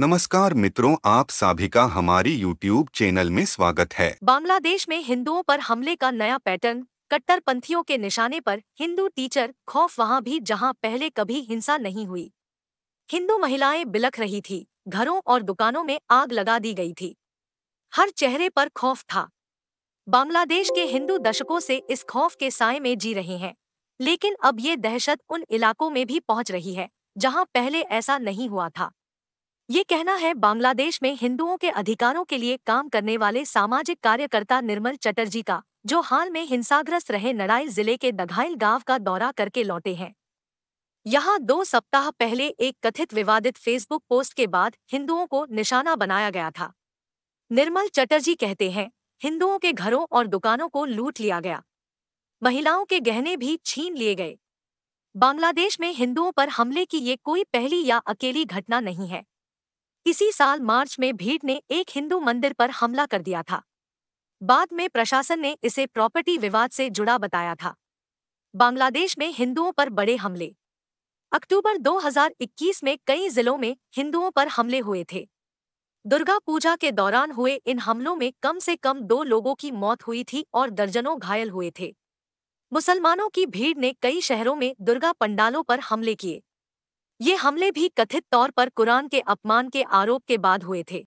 नमस्कार मित्रों आप सभी का हमारी YouTube चैनल में स्वागत है बांग्लादेश में हिंदुओं पर हमले का नया पैटर्न कट्टरपंथियों के निशाने पर हिंदू टीचर खौफ वहां भी जहां पहले कभी हिंसा नहीं हुई हिंदू महिलाएं बिलख रही थी घरों और दुकानों में आग लगा दी गई थी हर चेहरे पर खौफ था बांग्लादेश के हिंदू दशकों से इस खौफ के साय में जी रहे हैं लेकिन अब ये दहशत उन इलाकों में भी पहुंच रही है जहां पहले ऐसा नहीं हुआ था ये कहना है बांग्लादेश में हिंदुओं के अधिकारों के लिए काम करने वाले सामाजिक कार्यकर्ता निर्मल चटर्जी का जो हाल में हिंसाग्रस्त रहे नड़ाइल जिले के दघाइल गांव का दौरा करके लौटे हैं यहाँ दो सप्ताह पहले एक कथित विवादित फेसबुक पोस्ट के बाद हिंदुओं को निशाना बनाया गया था निर्मल चटर्जी कहते हैं हिंदुओं के घरों और दुकानों को लूट लिया गया महिलाओं के गहने भी छीन लिए गए बांग्लादेश में हिंदुओं पर हमले की ये कोई पहली या अकेली घटना नहीं है इसी साल मार्च में भीड़ ने एक हिंदू मंदिर पर हमला कर दिया था बाद में प्रशासन ने इसे प्रॉपर्टी विवाद से जुड़ा बताया था बांग्लादेश में हिंदुओं पर बड़े हमले अक्टूबर 2021 में कई जिलों में हिंदुओं पर हमले हुए थे दुर्गा पूजा के दौरान हुए इन हमलों में कम से कम दो लोगों की मौत हुई थी और दर्जनों घायल हुए थे मुसलमानों की भीड़ ने कई शहरों में दुर्गा पंडालों पर हमले किए ये हमले भी कथित तौर पर कुरान के अपमान के आरोप के बाद हुए थे